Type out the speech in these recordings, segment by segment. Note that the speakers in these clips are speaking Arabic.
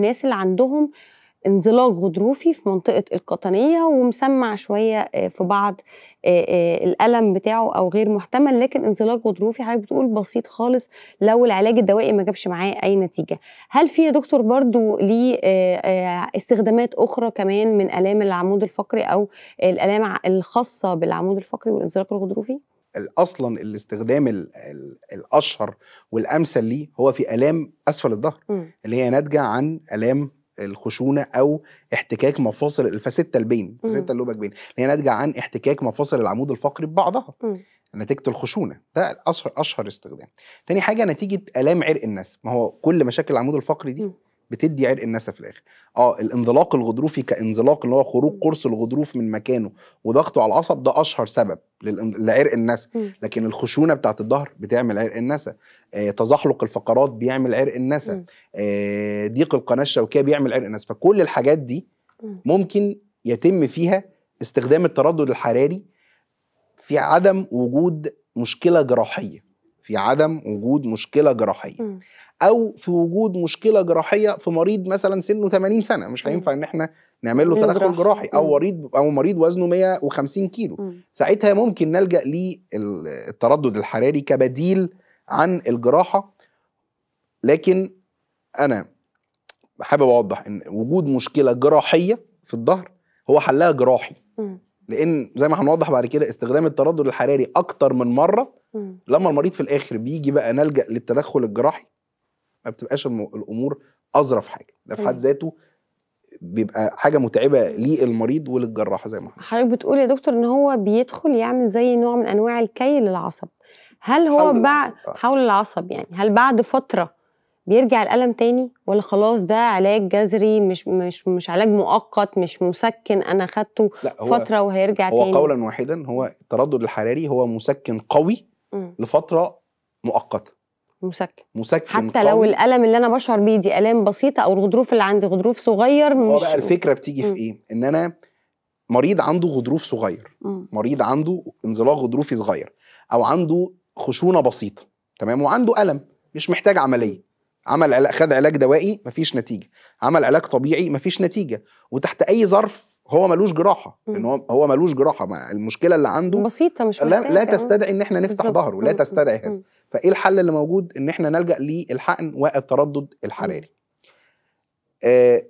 الناس اللي عندهم انزلاق غضروفي في منطقة القطنية ومسمع شوية آه، في بعض آه، آه، الألم بتاعه أو غير محتمل لكن انزلاق غضروفي حضرتك بتقول بسيط خالص لو العلاج الدوائي ما جابش معاه أي نتيجة هل في يا دكتور برضو ليه استخدامات أخرى كمان من ألام العمود الفقري أو الألام الخاصة بالعمود الفقري والانزلاق الغضروفي؟ اصلا الاستخدام الـ الـ الاشهر والامثل ليه هو في الام اسفل الظهر اللي هي ناتجه عن الام الخشونه او احتكاك مفاصل الفاسيتا البين فاسيتا اللوبك بين اللي هي ناتجه عن احتكاك مفاصل العمود الفقري ببعضها نتيجه الخشونه ده اشهر اشهر استخدام تاني حاجه نتيجه الام عرق الناس ما هو كل مشاكل العمود الفقري دي بتدي عرق النسا في الاخر اه الانزلاق الغضروفي كانزلاق اللي هو خروج قرص الغضروف من مكانه وضغطه على العصب ده اشهر سبب لعرق النسا لكن الخشونه بتاعت الظهر بتعمل عرق النسا آه تزحلق الفقرات بيعمل عرق النسا آه ضيق القناه الشوكيه بيعمل عرق النسا فكل الحاجات دي ممكن يتم فيها استخدام التردد الحراري في عدم وجود مشكله جراحيه في عدم وجود مشكله جراحيه م. إمم. او في وجود مشكله جراحيه في مريض مثلا سنه 80 سنه مش إمم. هينفع ان احنا نعمل له تدخل جراحي او إمم. مريض او مريض وزنه 150 كيلو ساعتها ممكن نلجا للتردد الحراري كبديل عن الجراحه لكن انا حابب اوضح ان وجود مشكله جراحيه في الظهر هو حلها جراحي لان زي ما هنوضح بعد كده استخدام التردد الحراري اكتر من مره لما المريض في الاخر بيجي بقى نلجا للتدخل الجراحي ما بتبقاش الامور اظرف حاجه ده في حد أيوة. ذاته بيبقى حاجه متعبه للمريض وللجراحه زي ما حضرتك بتقول يا دكتور ان هو بيدخل يعمل زي نوع من انواع الكي للعصب هل هو بعد آه. حول العصب يعني هل بعد فتره بيرجع الالم تاني ولا خلاص ده علاج جذري مش مش مش علاج مؤقت مش مسكن انا خدته فتره وهيرجع هو تاني هو قولا واحدا هو التردد الحراري هو مسكن قوي لفتره مؤقته مسكن مسكن حتى قوي. لو الالم اللي انا بشعر بيه دي الام بسيطه او الغضروف اللي عندي غضروف صغير مش بقى الفكره بتيجي في م. ايه ان انا مريض عنده غضروف صغير م. مريض عنده انزلاق غضروفي صغير او عنده خشونه بسيطه تمام وعنده الم مش محتاج عمليه عمل خد علاج دوائي مفيش نتيجه عمل علاج طبيعي مفيش نتيجه وتحت اي ظرف هو ملوش جراحه ان هو ملوش جراحه ما المشكله اللي عنده بسيطه مش لا, لا تستدعي ان احنا نفتح ظهره لا تستدعي هذا فايه الحل اللي موجود ان احنا نلجا للحقن والتردد الحراري آه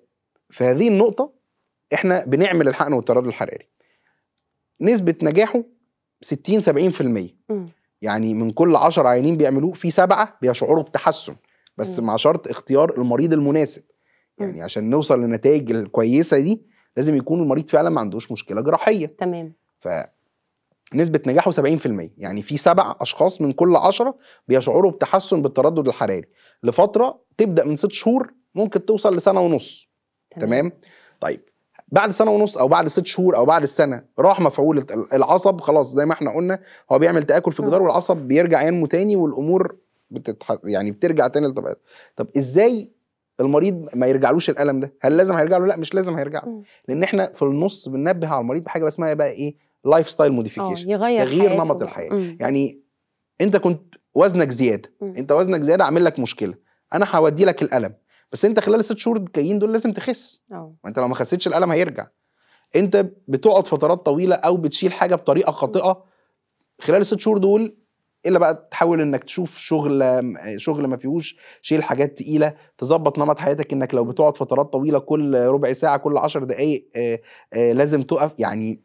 في هذه النقطه احنا بنعمل الحقن والتردد الحراري نسبه نجاحه 60 70% م. يعني من كل 10 عيانين بيعملوه في سبعه بيشعروا بتحسن بس م. مع شرط اختيار المريض المناسب يعني عشان نوصل للنتائج الكويسه دي لازم يكون المريض فعلا ما عندوش مشكله جراحيه تمام ف نسبة نجاحه 70% يعني في سبع أشخاص من كل عشرة بيشعروا بتحسن بالتردد الحراري لفترة تبدأ من ست شهور ممكن توصل لسنة ونص تمام, تمام؟ طيب بعد سنه ونص او بعد ست شهور او بعد السنه راح مفعول العصب خلاص زي ما احنا قلنا هو بيعمل تاكل في الجدار والعصب بيرجع ينمو تاني والامور بتتح... يعني بترجع تاني لطبيعتها طب ازاي المريض ما يرجعلوش الالم ده هل لازم هيرجع له لا مش لازم هيرجع له لان احنا في النص بننبه على المريض بحاجه اسمها إيه بقى ايه لايف ستايل موديفيكيشن يغير تغيير نمط الحياه مم. يعني انت كنت وزنك زياده مم. انت وزنك زياده عامل لك مشكله انا هودي لك الالم بس انت خلال الست شهور الجايين دول لازم تخس آه. ما انت لو ما خسيتش الالم هيرجع انت بتقعد فترات طويله او بتشيل حاجه بطريقه خاطئه خلال الست شهور دول الا بقى تحاول انك تشوف شغل شغل ما فيهوش شيل حاجات تقيله تظبط نمط حياتك انك لو بتقعد فترات طويله كل ربع ساعه كل عشر دقائق آه، آه، لازم تقف يعني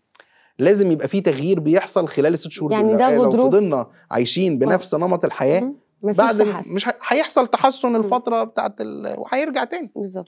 لازم يبقى في تغيير بيحصل خلال الست شهور يعني ده آه، لو فضلنا عايشين بنفس نمط الحياه مفيش بعد تحسن. مش هيحصل تحسن الفتره بتاعت ال... وهيرجع تاني بالظبط